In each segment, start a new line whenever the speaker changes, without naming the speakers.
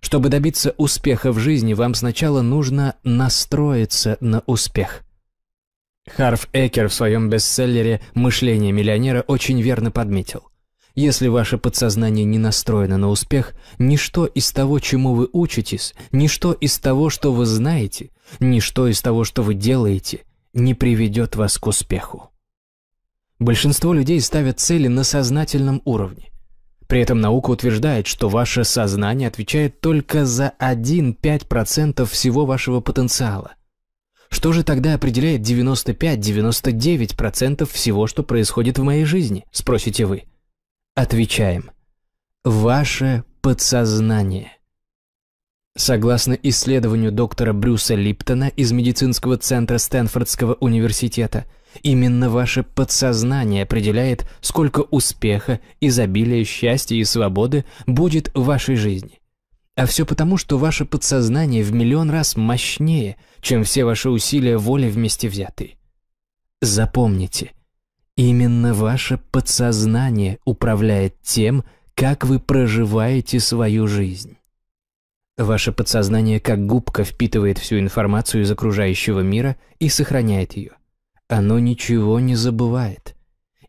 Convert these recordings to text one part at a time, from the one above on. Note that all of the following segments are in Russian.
Чтобы добиться успеха в жизни, вам сначала нужно настроиться на успех. Харв Экер в своем бестселлере «Мышление миллионера» очень верно подметил. Если ваше подсознание не настроено на успех, ничто из того, чему вы учитесь, ничто из того, что вы знаете, ничто из того, что вы делаете, не приведет вас к успеху. Большинство людей ставят цели на сознательном уровне. При этом наука утверждает, что ваше сознание отвечает только за 1-5% всего вашего потенциала. Что же тогда определяет 95-99% всего, что происходит в моей жизни, спросите вы? Отвечаем. Ваше подсознание. Согласно исследованию доктора Брюса Липтона из медицинского центра Стэнфордского университета, Именно ваше подсознание определяет, сколько успеха, изобилия, счастья и свободы будет в вашей жизни. А все потому, что ваше подсознание в миллион раз мощнее, чем все ваши усилия воли вместе взятые. Запомните, именно ваше подсознание управляет тем, как вы проживаете свою жизнь. Ваше подсознание как губка впитывает всю информацию из окружающего мира и сохраняет ее – оно ничего не забывает.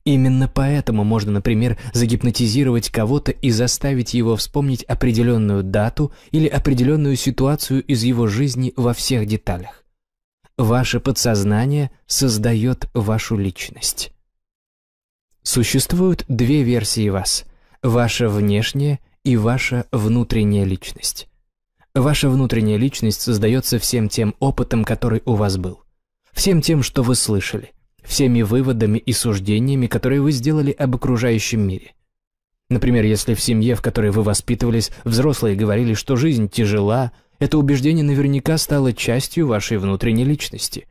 Именно поэтому можно, например, загипнотизировать кого-то и заставить его вспомнить определенную дату или определенную ситуацию из его жизни во всех деталях. Ваше подсознание создает вашу личность. Существуют две версии вас – ваша внешняя и ваша внутренняя личность. Ваша внутренняя личность создается всем тем опытом, который у вас был всем тем, что вы слышали, всеми выводами и суждениями, которые вы сделали об окружающем мире. Например, если в семье, в которой вы воспитывались, взрослые говорили, что жизнь тяжела, это убеждение наверняка стало частью вашей внутренней личности.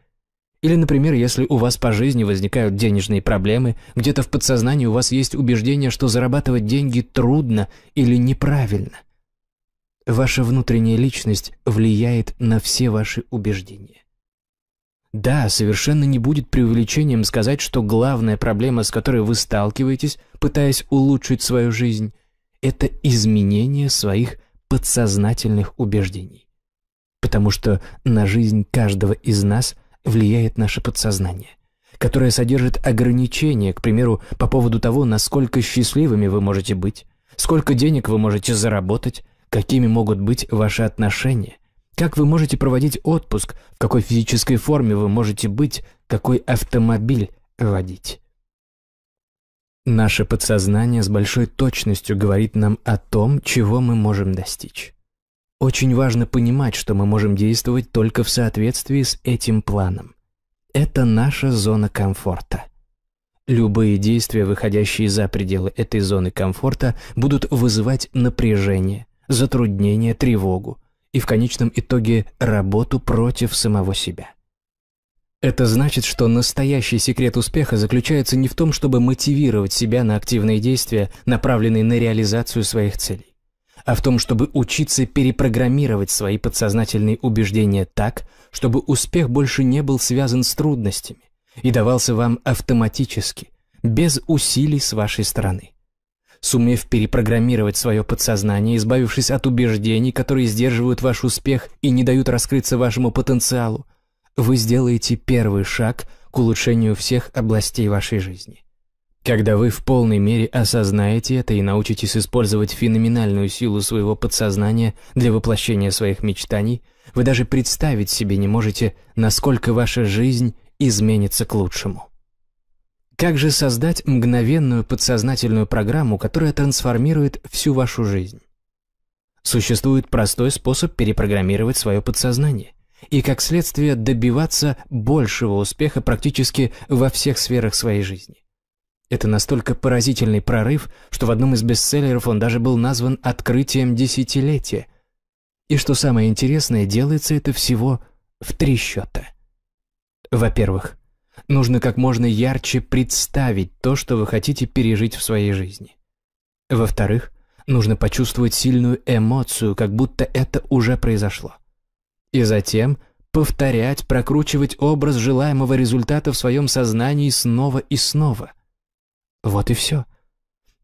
Или, например, если у вас по жизни возникают денежные проблемы, где-то в подсознании у вас есть убеждение, что зарабатывать деньги трудно или неправильно. Ваша внутренняя личность влияет на все ваши убеждения. Да, совершенно не будет преувеличением сказать, что главная проблема, с которой вы сталкиваетесь, пытаясь улучшить свою жизнь, это изменение своих подсознательных убеждений. Потому что на жизнь каждого из нас влияет наше подсознание, которое содержит ограничения, к примеру, по поводу того, насколько счастливыми вы можете быть, сколько денег вы можете заработать, какими могут быть ваши отношения – как вы можете проводить отпуск? В какой физической форме вы можете быть? Какой автомобиль водить? Наше подсознание с большой точностью говорит нам о том, чего мы можем достичь. Очень важно понимать, что мы можем действовать только в соответствии с этим планом. Это наша зона комфорта. Любые действия, выходящие за пределы этой зоны комфорта, будут вызывать напряжение, затруднение, тревогу, и в конечном итоге работу против самого себя. Это значит, что настоящий секрет успеха заключается не в том, чтобы мотивировать себя на активные действия, направленные на реализацию своих целей, а в том, чтобы учиться перепрограммировать свои подсознательные убеждения так, чтобы успех больше не был связан с трудностями и давался вам автоматически, без усилий с вашей стороны сумев перепрограммировать свое подсознание, избавившись от убеждений, которые сдерживают ваш успех и не дают раскрыться вашему потенциалу, вы сделаете первый шаг к улучшению всех областей вашей жизни. Когда вы в полной мере осознаете это и научитесь использовать феноменальную силу своего подсознания для воплощения своих мечтаний, вы даже представить себе не можете, насколько ваша жизнь изменится к лучшему. Как же создать мгновенную подсознательную программу, которая трансформирует всю вашу жизнь? Существует простой способ перепрограммировать свое подсознание и, как следствие, добиваться большего успеха практически во всех сферах своей жизни. Это настолько поразительный прорыв, что в одном из бестселлеров он даже был назван «открытием десятилетия». И что самое интересное, делается это всего в три счета. Во-первых, Нужно как можно ярче представить то, что вы хотите пережить в своей жизни. Во-вторых, нужно почувствовать сильную эмоцию, как будто это уже произошло. И затем повторять, прокручивать образ желаемого результата в своем сознании снова и снова. Вот и все.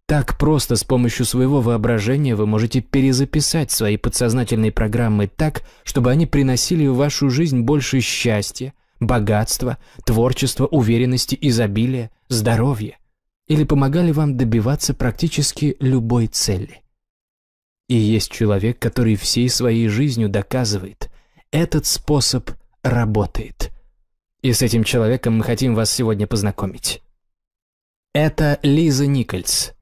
Так просто с помощью своего воображения вы можете перезаписать свои подсознательные программы так, чтобы они приносили в вашу жизнь больше счастья, богатство, творчество, уверенности, изобилие, здоровье или помогали вам добиваться практически любой цели. И есть человек, который всей своей жизнью доказывает, этот способ работает. И с этим человеком мы хотим вас сегодня познакомить. Это Лиза Никольс.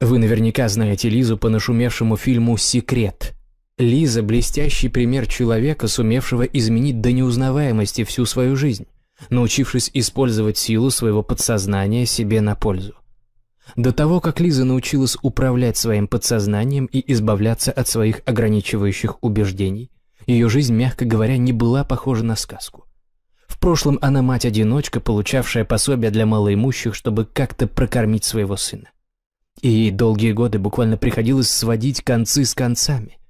Вы наверняка знаете Лизу по нашумевшему фильму «Секрет», Лиза – блестящий пример человека, сумевшего изменить до неузнаваемости всю свою жизнь, научившись использовать силу своего подсознания себе на пользу. До того, как Лиза научилась управлять своим подсознанием и избавляться от своих ограничивающих убеждений, ее жизнь, мягко говоря, не была похожа на сказку. В прошлом она мать-одиночка, получавшая пособие для малоимущих, чтобы как-то прокормить своего сына. И ей долгие годы буквально приходилось сводить концы с концами –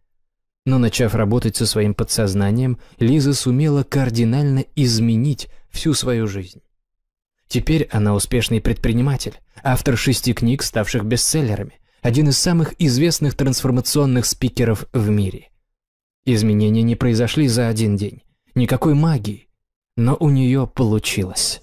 но начав работать со своим подсознанием, Лиза сумела кардинально изменить всю свою жизнь. Теперь она успешный предприниматель, автор шести книг, ставших бестселлерами, один из самых известных трансформационных спикеров в мире. Изменения не произошли за один день, никакой магии, но у нее получилось.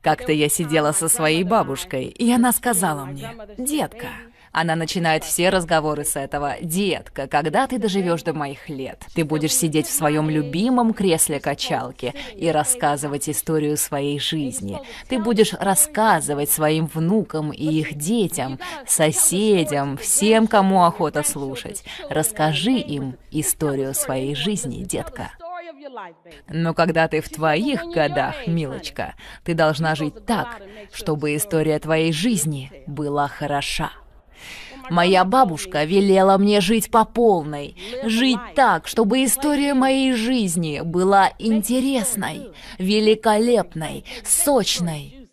Как-то я сидела со своей бабушкой, и она сказала мне, «Детка, она начинает все разговоры с этого. «Детка, когда ты доживешь до моих лет, ты будешь сидеть в своем любимом кресле качалки и рассказывать историю своей жизни. Ты будешь рассказывать своим внукам и их детям, соседям, всем, кому охота слушать. Расскажи им историю своей жизни, детка». Но когда ты в твоих годах, милочка, ты должна жить так, чтобы история твоей жизни была хороша. Моя бабушка велела мне жить по полной, жить так, чтобы история моей жизни была интересной, великолепной, сочной.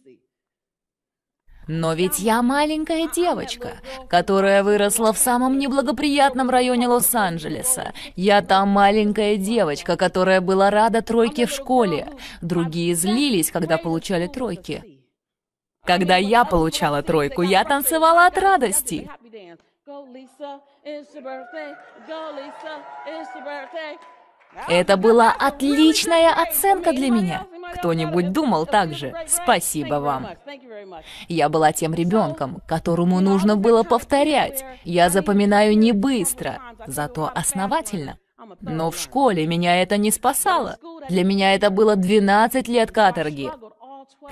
Но ведь я маленькая девочка, которая выросла в самом неблагоприятном районе Лос-Анджелеса. Я та маленькая девочка, которая была рада тройке в школе. Другие злились, когда получали тройки. Когда я получала тройку, я танцевала от радости. Это была отличная оценка для меня. Кто-нибудь думал так же? Спасибо вам. Я была тем ребенком, которому нужно было повторять. Я запоминаю не быстро, зато основательно. Но в школе меня это не спасало. Для меня это было 12 лет каторги.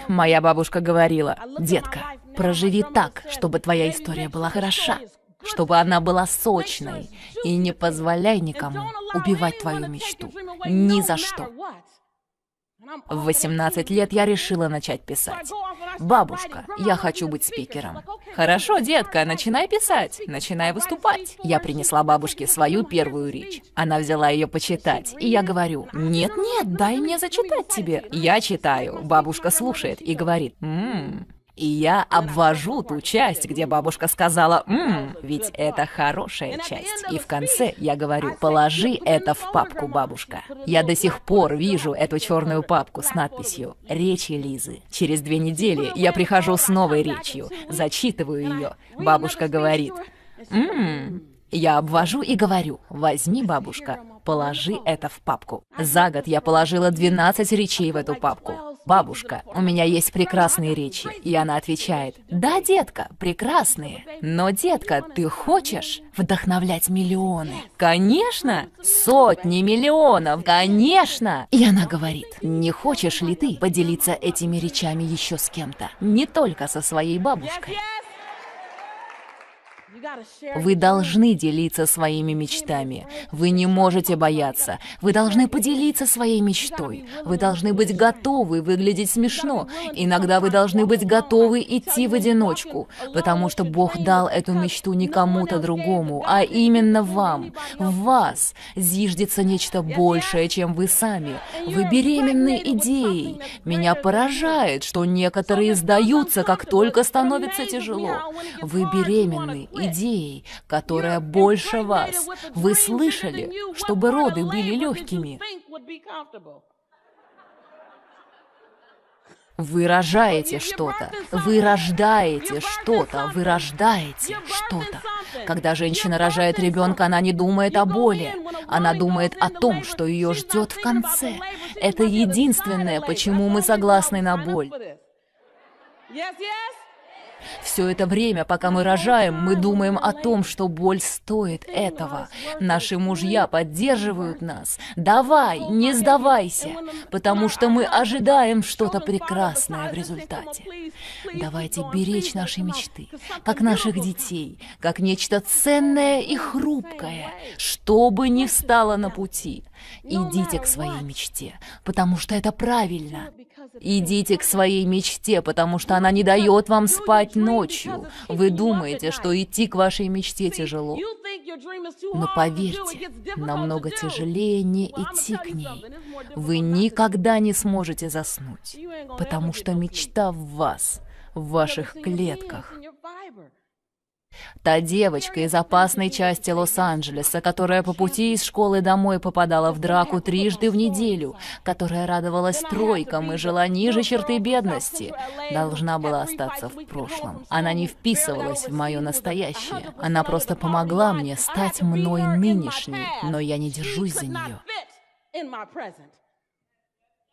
Моя бабушка говорила, «Детка, проживи так, чтобы твоя история была хороша, чтобы она была сочной, и не позволяй никому убивать твою мечту. Ни за что. В 18 лет я решила начать писать. «Бабушка, я хочу быть спикером». «Хорошо, детка, начинай писать, начинай выступать». Я принесла бабушке свою первую речь. Она взяла ее почитать, и я говорю, «Нет-нет, дай мне зачитать тебе». Я читаю, бабушка слушает и говорит, «Ммм, и я обвожу ту часть, где бабушка сказала, «Ммм, ведь это хорошая часть». И в конце я говорю, «Положи это в папку, бабушка». Я до сих пор вижу эту черную папку с надписью «Речи Лизы». Через две недели я прихожу с новой речью, зачитываю ее. Бабушка говорит, «Ммм, я обвожу и говорю, возьми, бабушка, положи это в папку. За год я положила 12 речей в эту папку. «Бабушка, у меня есть прекрасные речи». И она отвечает, «Да, детка, прекрасные. Но, детка, ты хочешь вдохновлять миллионы?» «Конечно! Сотни миллионов! Конечно!» И она говорит, «Не хочешь ли ты поделиться этими речами еще с кем-то? Не только со своей бабушкой». Вы должны делиться своими мечтами. Вы не можете бояться. Вы должны поделиться своей мечтой. Вы должны быть готовы выглядеть смешно. Иногда вы должны быть готовы идти в одиночку, потому что Бог дал эту мечту не кому-то другому, а именно вам. В вас зиждется нечто большее, чем вы сами. Вы беременны идеей. Меня поражает, что некоторые сдаются, как только становится тяжело. Вы беременны идеей идеей, которая больше вас. Вы слышали, чтобы роды были легкими. Вы рожаете что-то, вы рождаете что-то, вы рождаете что-то. Когда женщина рожает ребенка, она не думает о боли. Она думает о том, что ее ждет в конце. Это единственное, почему мы согласны на боль. Все это время, пока мы рожаем, мы думаем о том, что боль стоит этого. Наши мужья поддерживают нас. Давай, не сдавайся, потому что мы ожидаем что-то прекрасное в результате. Давайте беречь наши мечты, как наших детей, как нечто ценное и хрупкое, что бы ни встало на пути. Идите к своей мечте, потому что это правильно. Идите к своей мечте, потому что она не дает вам спать ночью. Вы думаете, что идти к вашей мечте тяжело. Но поверьте, намного тяжелее не идти к ней. Вы никогда не сможете заснуть, потому что мечта в вас, в ваших клетках. Та девочка из опасной части Лос-Анджелеса, которая по пути из школы домой попадала в драку трижды в неделю, которая радовалась тройкам и жила ниже черты бедности, должна была остаться в прошлом. Она не вписывалась в мое настоящее. Она просто помогла мне стать мной нынешней, но я не держусь за нее.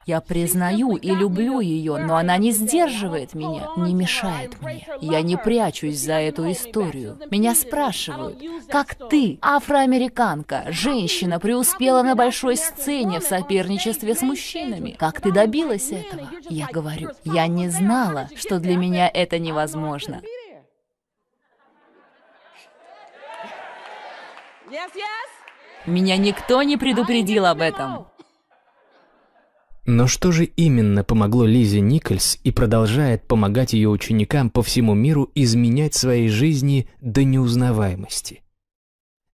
Я признаю и люблю ее, но она не сдерживает меня, не мешает мне. Я не прячусь за эту историю. Меня спрашивают, как ты, афроамериканка, женщина, преуспела на большой сцене в соперничестве с мужчинами? Как ты добилась этого? Я говорю, я не знала, что для меня это невозможно. Меня никто не предупредил об этом.
Но что же именно помогло Лизе Никольс и продолжает помогать ее ученикам по всему миру изменять свои жизни до неузнаваемости?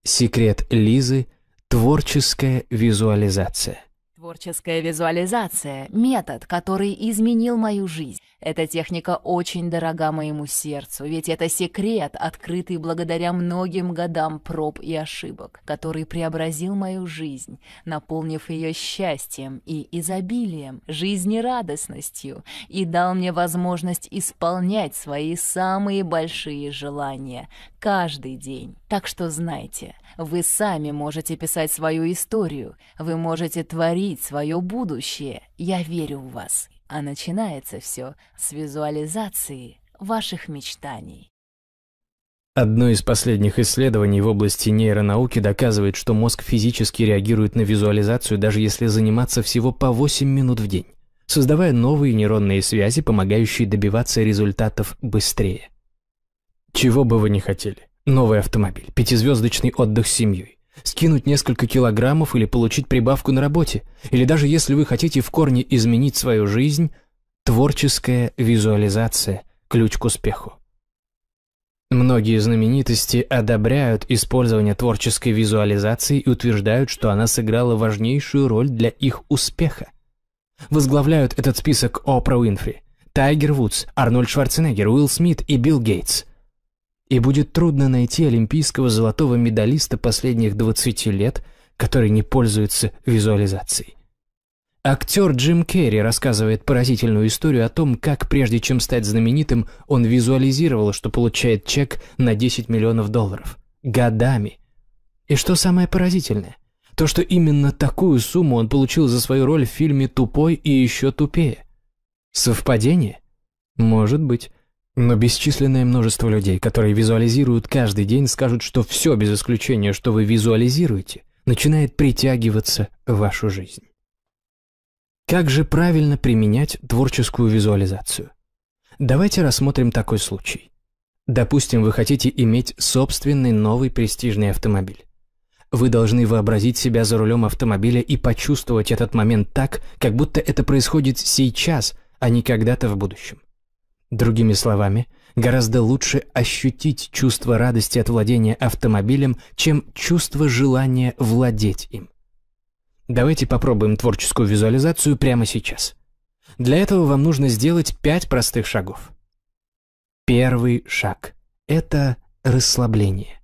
Секрет Лизы – творческая визуализация.
Творческая визуализация – метод, который изменил мою жизнь. Эта техника очень дорога моему сердцу, ведь это секрет, открытый благодаря многим годам проб и ошибок, который преобразил мою жизнь, наполнив ее счастьем и изобилием, жизнерадостностью и дал мне возможность исполнять свои самые большие желания каждый день. Так что знайте, вы сами можете писать свою историю, вы можете творить свое будущее. Я верю в вас. А начинается все с визуализации ваших мечтаний.
Одно из последних исследований в области нейронауки доказывает, что мозг физически реагирует на визуализацию, даже если заниматься всего по 8 минут в день, создавая новые нейронные связи, помогающие добиваться результатов быстрее. Чего бы вы ни хотели. Новый автомобиль, пятизвездочный отдых с семьей, Скинуть несколько килограммов или получить прибавку на работе. Или даже если вы хотите в корне изменить свою жизнь, творческая визуализация – ключ к успеху. Многие знаменитости одобряют использование творческой визуализации и утверждают, что она сыграла важнейшую роль для их успеха. Возглавляют этот список Опра Уинфри, Тайгер Вудс, Арнольд Шварценеггер, Уилл Смит и Билл Гейтс – и будет трудно найти олимпийского золотого медалиста последних 20 лет, который не пользуется визуализацией. Актер Джим Керри рассказывает поразительную историю о том, как прежде чем стать знаменитым, он визуализировал, что получает чек на 10 миллионов долларов. Годами. И что самое поразительное? То, что именно такую сумму он получил за свою роль в фильме «Тупой и еще тупее». Совпадение? Может быть. Но бесчисленное множество людей, которые визуализируют каждый день, скажут, что все без исключения, что вы визуализируете, начинает притягиваться в вашу жизнь. Как же правильно применять творческую визуализацию? Давайте рассмотрим такой случай. Допустим, вы хотите иметь собственный новый престижный автомобиль. Вы должны вообразить себя за рулем автомобиля и почувствовать этот момент так, как будто это происходит сейчас, а не когда-то в будущем. Другими словами, гораздо лучше ощутить чувство радости от владения автомобилем, чем чувство желания владеть им. Давайте попробуем творческую визуализацию прямо сейчас. Для этого вам нужно сделать пять простых шагов. Первый шаг – это расслабление.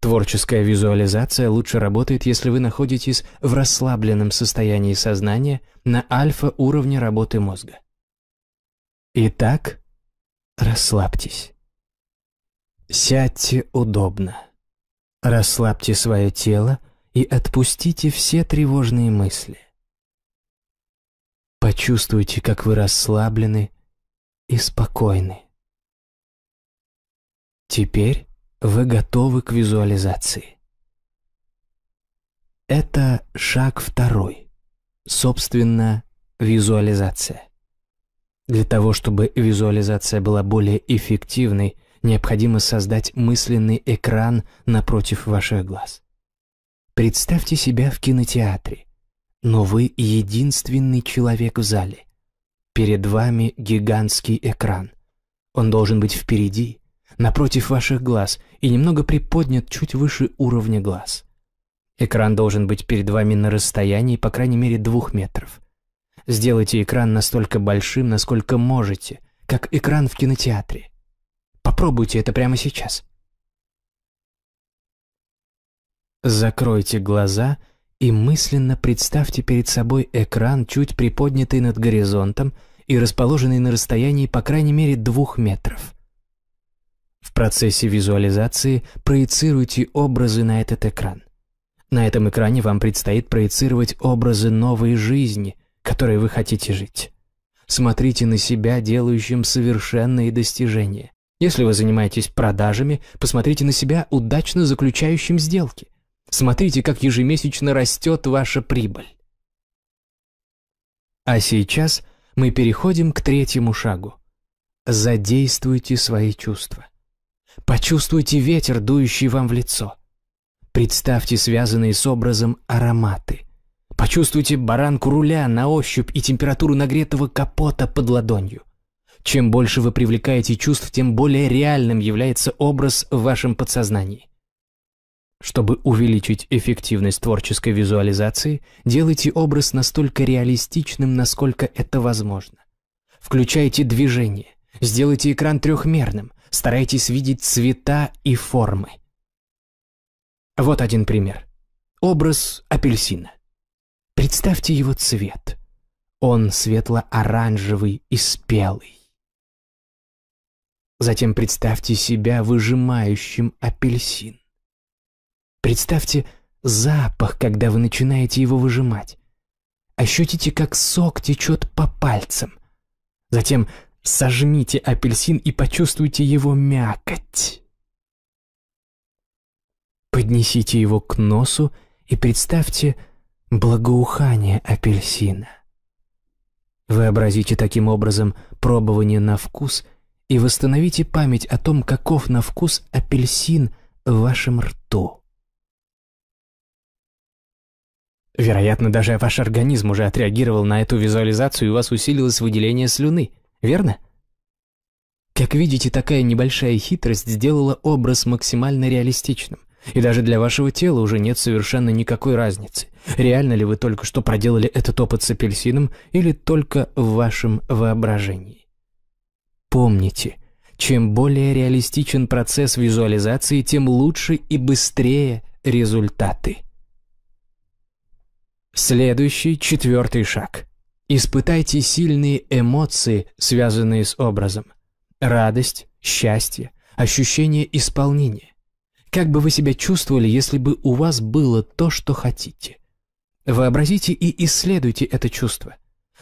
Творческая визуализация лучше работает, если вы находитесь в расслабленном состоянии сознания на альфа-уровне работы мозга. Итак, расслабьтесь. Сядьте удобно. Расслабьте свое тело и отпустите все тревожные мысли. Почувствуйте, как вы расслаблены и спокойны. Теперь вы готовы к визуализации. Это шаг второй, собственно, визуализация. Для того, чтобы визуализация была более эффективной, необходимо создать мысленный экран напротив ваших глаз. Представьте себя в кинотеатре, но вы единственный человек в зале. Перед вами гигантский экран. Он должен быть впереди, напротив ваших глаз и немного приподнят чуть выше уровня глаз. Экран должен быть перед вами на расстоянии по крайней мере двух метров – Сделайте экран настолько большим, насколько можете, как экран в кинотеатре. Попробуйте это прямо сейчас. Закройте глаза и мысленно представьте перед собой экран, чуть приподнятый над горизонтом и расположенный на расстоянии по крайней мере двух метров. В процессе визуализации проецируйте образы на этот экран. На этом экране вам предстоит проецировать образы новой жизни – которой вы хотите жить. Смотрите на себя, делающим совершенные достижения. Если вы занимаетесь продажами, посмотрите на себя, удачно заключающим сделки. Смотрите, как ежемесячно растет ваша прибыль. А сейчас мы переходим к третьему шагу. Задействуйте свои чувства. Почувствуйте ветер, дующий вам в лицо. Представьте связанные с образом ароматы. Почувствуйте баранку руля на ощупь и температуру нагретого капота под ладонью. Чем больше вы привлекаете чувств, тем более реальным является образ в вашем подсознании. Чтобы увеличить эффективность творческой визуализации, делайте образ настолько реалистичным, насколько это возможно. Включайте движение, сделайте экран трехмерным, старайтесь видеть цвета и формы. Вот один пример. Образ апельсина. Представьте его цвет. Он светло-оранжевый и спелый. Затем представьте себя выжимающим апельсин. Представьте запах, когда вы начинаете его выжимать. Ощутите, как сок течет по пальцам. Затем сожмите апельсин и почувствуйте его мякоть. Поднесите его к носу и представьте благоухание апельсина. Вообразите таким образом пробование на вкус и восстановите память о том, каков на вкус апельсин в вашем рту. Вероятно, даже ваш организм уже отреагировал на эту визуализацию, и у вас усилилось выделение слюны, верно? Как видите, такая небольшая хитрость сделала образ максимально реалистичным. И даже для вашего тела уже нет совершенно никакой разницы, реально ли вы только что проделали этот опыт с апельсином или только в вашем воображении. Помните, чем более реалистичен процесс визуализации, тем лучше и быстрее результаты. Следующий, четвертый шаг. Испытайте сильные эмоции, связанные с образом. Радость, счастье, ощущение исполнения. Как бы вы себя чувствовали, если бы у вас было то, что хотите? Вообразите и исследуйте это чувство.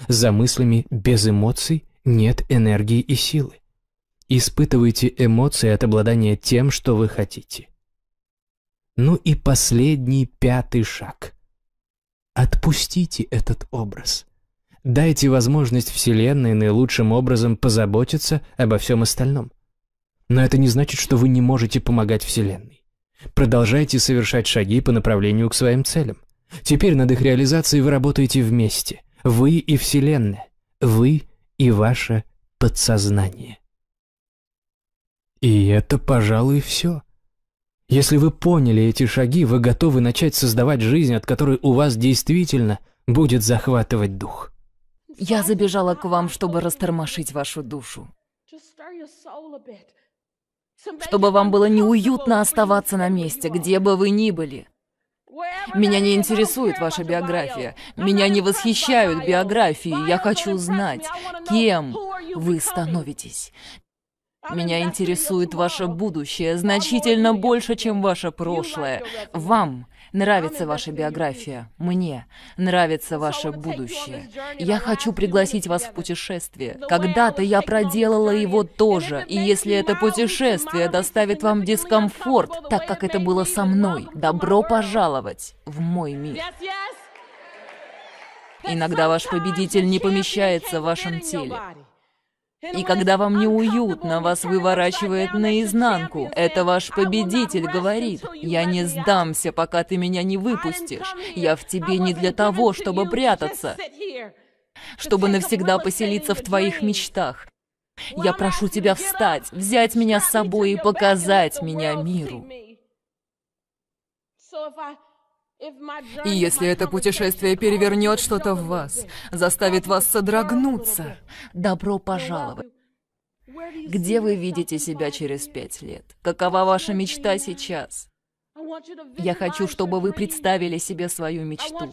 За мыслями без эмоций нет энергии и силы. Испытывайте эмоции от обладания тем, что вы хотите. Ну и последний, пятый шаг. Отпустите этот образ. Дайте возможность Вселенной наилучшим образом позаботиться обо всем остальном. Но это не значит, что вы не можете помогать Вселенной. Продолжайте совершать шаги по направлению к своим целям. Теперь над их реализацией вы работаете вместе. Вы и Вселенная. Вы и ваше подсознание. И это, пожалуй, все. Если вы поняли эти шаги, вы готовы начать создавать жизнь, от которой у вас действительно будет захватывать дух.
Я забежала к вам, чтобы растормошить вашу душу.
Just stir your soul a bit
чтобы вам было неуютно оставаться на месте, где бы вы ни были. Меня не интересует ваша биография. Меня не восхищают биографии. Я хочу знать, кем вы становитесь. Меня интересует ваше будущее значительно больше, чем ваше прошлое. Вам Нравится ваша биография. Мне. Нравится ваше будущее. Я хочу пригласить вас в путешествие. Когда-то я проделала его тоже. И если это путешествие доставит вам дискомфорт, так как это было со мной, добро пожаловать в мой мир. Иногда ваш победитель не помещается в вашем теле. И когда вам неуютно, вас выворачивает наизнанку. Это ваш победитель говорит. Я не сдамся, пока ты меня не выпустишь. Я в тебе не для того, чтобы прятаться, чтобы навсегда поселиться в твоих мечтах. Я прошу тебя встать, взять меня с собой и показать меня миру. И если это путешествие перевернет что-то в вас, заставит вас содрогнуться, добро пожаловать. Где вы видите себя через пять лет? Какова ваша мечта сейчас? Я хочу, чтобы вы представили себе свою мечту.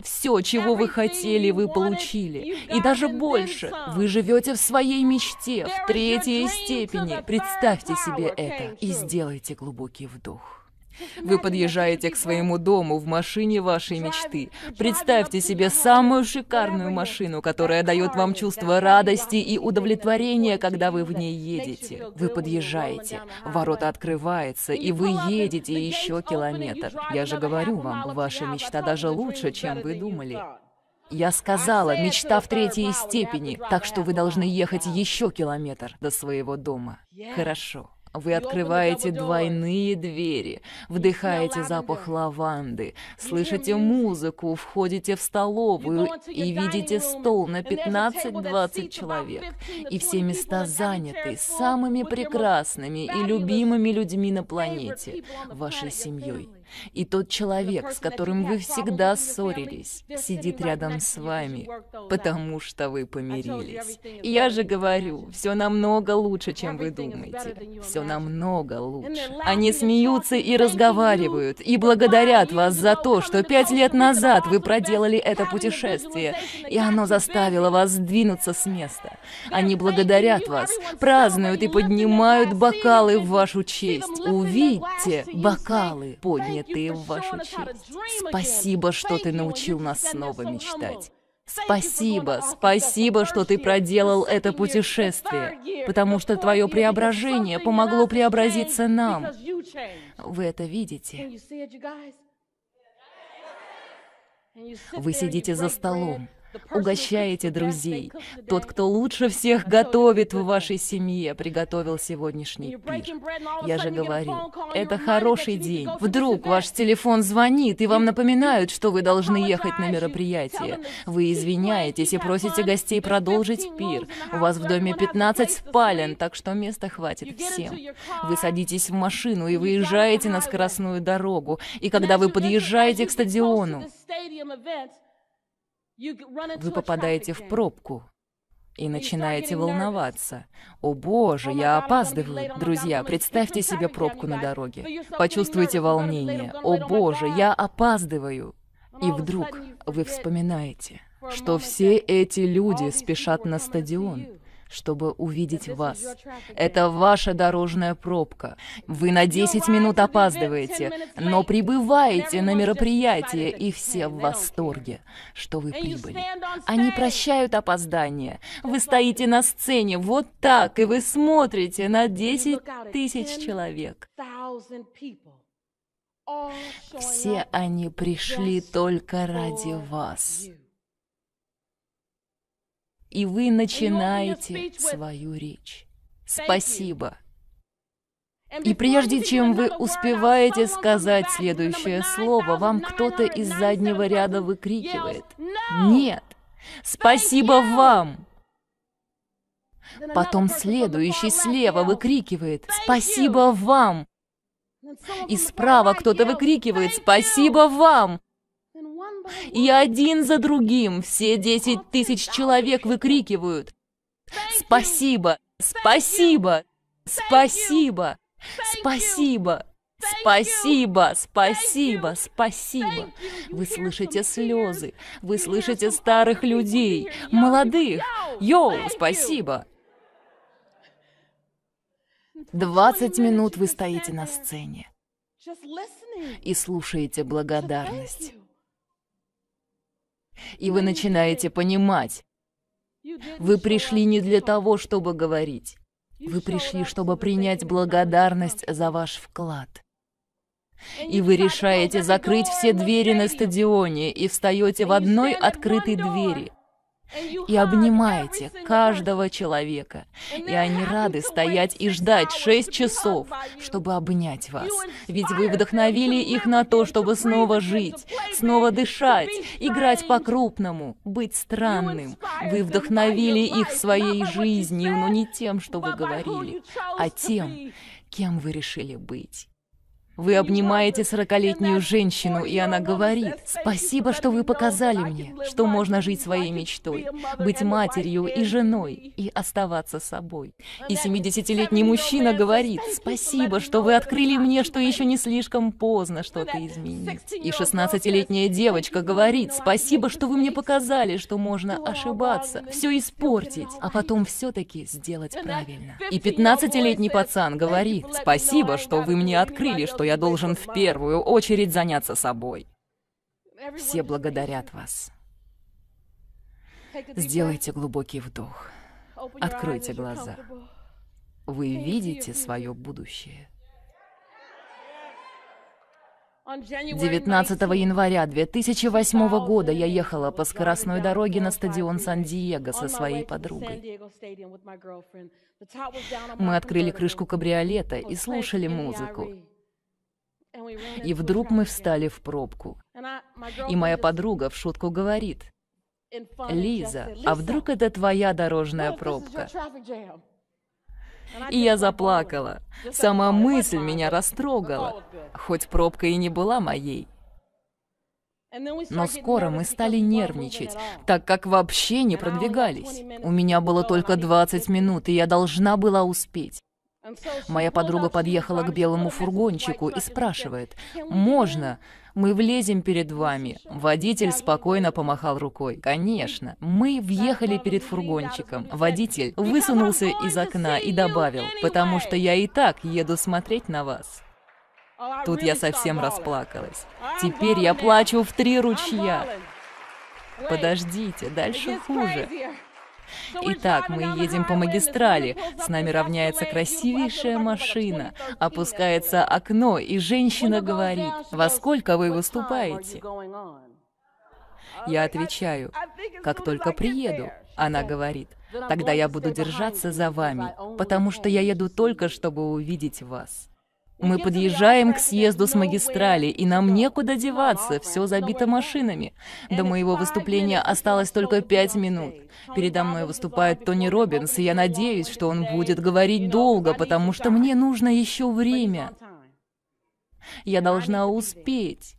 Все, чего вы хотели, вы получили. И даже больше. Вы живете в своей мечте, в третьей степени. Представьте себе это и сделайте глубокий вдох. Вы подъезжаете к своему дому в машине вашей мечты. Представьте себе самую шикарную машину, которая дает вам чувство радости и удовлетворения, когда вы в ней едете. Вы подъезжаете, ворота открываются, и вы едете еще километр. Я же говорю вам, ваша мечта даже лучше, чем вы думали. Я сказала, мечта в третьей степени, так что вы должны ехать еще километр до своего дома. Хорошо. Вы открываете двойные двери, вдыхаете запах лаванды, слышите музыку, входите в столовую и видите стол на 15-20 человек. И все места заняты самыми прекрасными и любимыми людьми на планете, вашей семьей. И тот человек, с которым вы всегда ссорились, сидит рядом с вами, потому что вы помирились. И я же говорю, все намного лучше, чем вы думаете. Все намного лучше. Они смеются и разговаривают, и благодарят вас за то, что пять лет назад вы проделали это путешествие, и оно заставило вас сдвинуться с места. Они благодарят вас, празднуют и поднимают бокалы в вашу честь. Увидьте бокалы, поднятые в вашу честь. Спасибо, что ты научил нас снова мечтать. Спасибо, спасибо, что ты проделал это путешествие, потому что твое преображение помогло преобразиться нам. Вы это видите?
Вы сидите за
столом, Угощаете друзей. Тот, кто лучше всех готовит в вашей семье, приготовил сегодняшний пир. Я же говорю, это хороший день. Вдруг ваш телефон звонит, и вам напоминают, что вы должны ехать на мероприятие. Вы извиняетесь и просите гостей продолжить пир. У вас в доме 15 спален, так что места хватит всем. Вы садитесь в машину и выезжаете на скоростную дорогу. И когда вы подъезжаете к стадиону, вы попадаете в пробку и начинаете волноваться. «О боже, oh я опаздываю!» Друзья, представьте себе пробку на дороге. Почувствуйте волнение. «О oh боже, я опаздываю!» И вдруг вы вспоминаете, что все эти люди спешат на стадион чтобы увидеть вас. Это ваша дорожная пробка. Вы на 10 минут опаздываете, но прибываете на мероприятие, и все в восторге, что вы прибыли. Они прощают опоздание. Вы стоите на сцене вот так, и вы смотрите на 10 тысяч человек.
Все они пришли только ради
вас и вы начинаете свою речь. Спасибо. И прежде чем вы успеваете сказать следующее слово, вам кто-то из заднего ряда выкрикивает «Нет! Спасибо вам!» Потом следующий слева выкрикивает «Спасибо вам!» И справа кто-то выкрикивает «Спасибо вам!» и один за другим все десять тысяч человек выкрикивают «Спасибо! Спасибо! Спасибо! Спасибо!» Спасибо, спасибо, спасибо. Вы слышите слезы, вы слышите старых людей, молодых. Йоу, спасибо. Двадцать минут вы стоите на сцене и слушаете благодарность. И вы начинаете понимать. Вы пришли не для того, чтобы говорить. Вы пришли, чтобы принять благодарность за ваш вклад. И вы решаете закрыть все двери на стадионе и встаете в одной открытой двери, и обнимаете каждого человека. И они рады стоять и ждать шесть часов, чтобы обнять вас. Ведь вы вдохновили их на то, чтобы снова жить, снова дышать, играть по-крупному, быть странным. Вы вдохновили их своей жизнью, но не тем, что вы говорили, а тем, кем вы решили быть. Вы обнимаете сорокалетнюю женщину, и она говорит, «Спасибо, что вы показали мне, что можно жить своей мечтой, быть матерью и женой, и оставаться собой». И 70-летний мужчина говорит, «Спасибо, что вы открыли мне, что еще не слишком поздно что-то изменить». И 16-летняя девочка говорит, «Спасибо, что вы мне показали, что можно ошибаться, все испортить, а потом все-таки сделать правильно». И 15-летний пацан говорит, «Спасибо, что вы мне открыли, что я должен в первую очередь заняться собой. Все благодарят вас. Сделайте глубокий вдох. Откройте глаза. Вы видите свое будущее. 19 января 2008 года я ехала по скоростной дороге на стадион Сан-Диего со своей подругой. Мы открыли крышку кабриолета и слушали музыку. И вдруг мы встали в пробку. И моя подруга в шутку говорит,
«Лиза, а вдруг
это твоя дорожная пробка?» И я заплакала. Сама мысль меня растрогала, хоть пробка и не была моей. Но скоро мы стали нервничать, так как вообще не продвигались. У меня было только 20 минут, и я должна была успеть. Моя подруга подъехала к белому фургончику и спрашивает, «Можно? Мы влезем перед вами». Водитель спокойно помахал рукой. «Конечно». Мы въехали перед фургончиком. Водитель высунулся из окна и добавил, «Потому что я и так еду смотреть на вас».
Тут я совсем
расплакалась. Теперь я плачу в три ручья.
Подождите, дальше хуже.
Итак, мы едем по магистрали. С нами равняется красивейшая машина. Опускается окно, и женщина говорит, «Во сколько вы выступаете?» Я отвечаю, «Как только приеду». Она говорит, «Тогда я буду держаться за вами, потому что я еду только, чтобы увидеть вас». Мы подъезжаем к съезду с магистрали, и нам некуда деваться, все забито машинами. До моего выступления осталось только пять минут. Передо мной выступает Тони Робинс, и я надеюсь, что он будет говорить долго, потому что мне нужно еще время. Я должна успеть.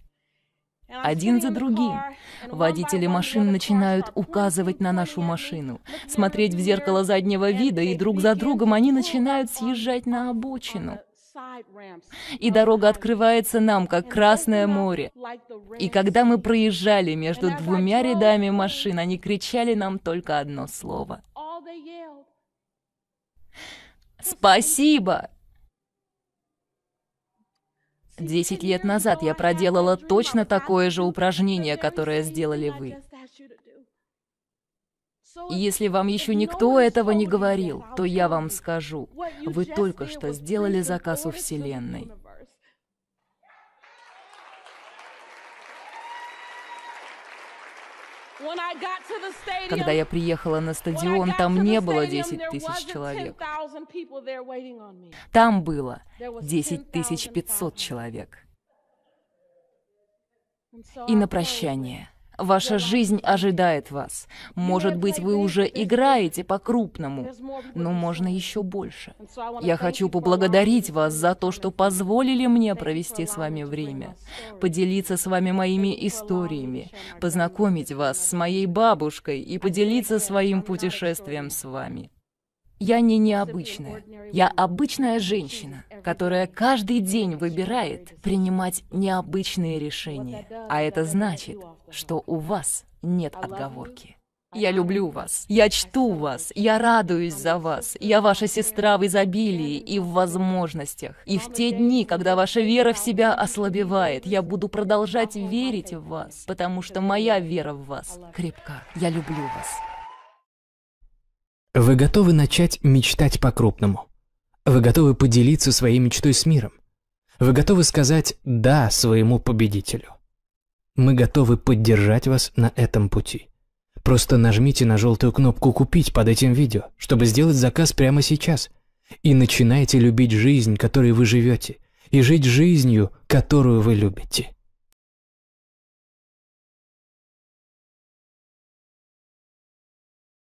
Один за другим. Водители машин начинают указывать на нашу машину, смотреть в зеркало заднего вида, и друг за другом они начинают съезжать на обочину. И дорога открывается нам, как Красное море. И когда мы проезжали между двумя рядами машин, они кричали нам только одно слово. Спасибо! Десять лет назад я проделала точно такое же упражнение, которое сделали вы. Если вам еще никто этого не говорил, то я вам скажу. Вы только что сделали заказ у Вселенной. Когда я приехала на стадион, там не было 10 тысяч человек. Там было 10 тысяч 500 человек. И на прощание – Ваша жизнь ожидает вас. Может быть, вы уже играете по-крупному, но можно еще больше. Я хочу поблагодарить вас за то, что позволили мне провести с вами время, поделиться с вами моими историями, познакомить вас с моей бабушкой и поделиться своим путешествием с вами. Я не необычная. Я обычная женщина, которая каждый день выбирает принимать необычные решения. А это значит, что у вас нет отговорки. Я люблю вас, я чту вас, я радуюсь за вас, я ваша сестра в изобилии и в возможностях. И в те дни, когда ваша вера в себя ослабевает, я буду продолжать верить в вас, потому что моя вера в вас крепка. Я люблю вас.
Вы готовы начать мечтать по-крупному. Вы готовы поделиться своей мечтой с миром. Вы готовы сказать «да» своему победителю. Мы готовы поддержать вас на этом пути. Просто нажмите на желтую кнопку «Купить» под этим видео, чтобы сделать заказ прямо сейчас. И начинайте любить жизнь, которой вы живете, и жить жизнью, которую вы любите.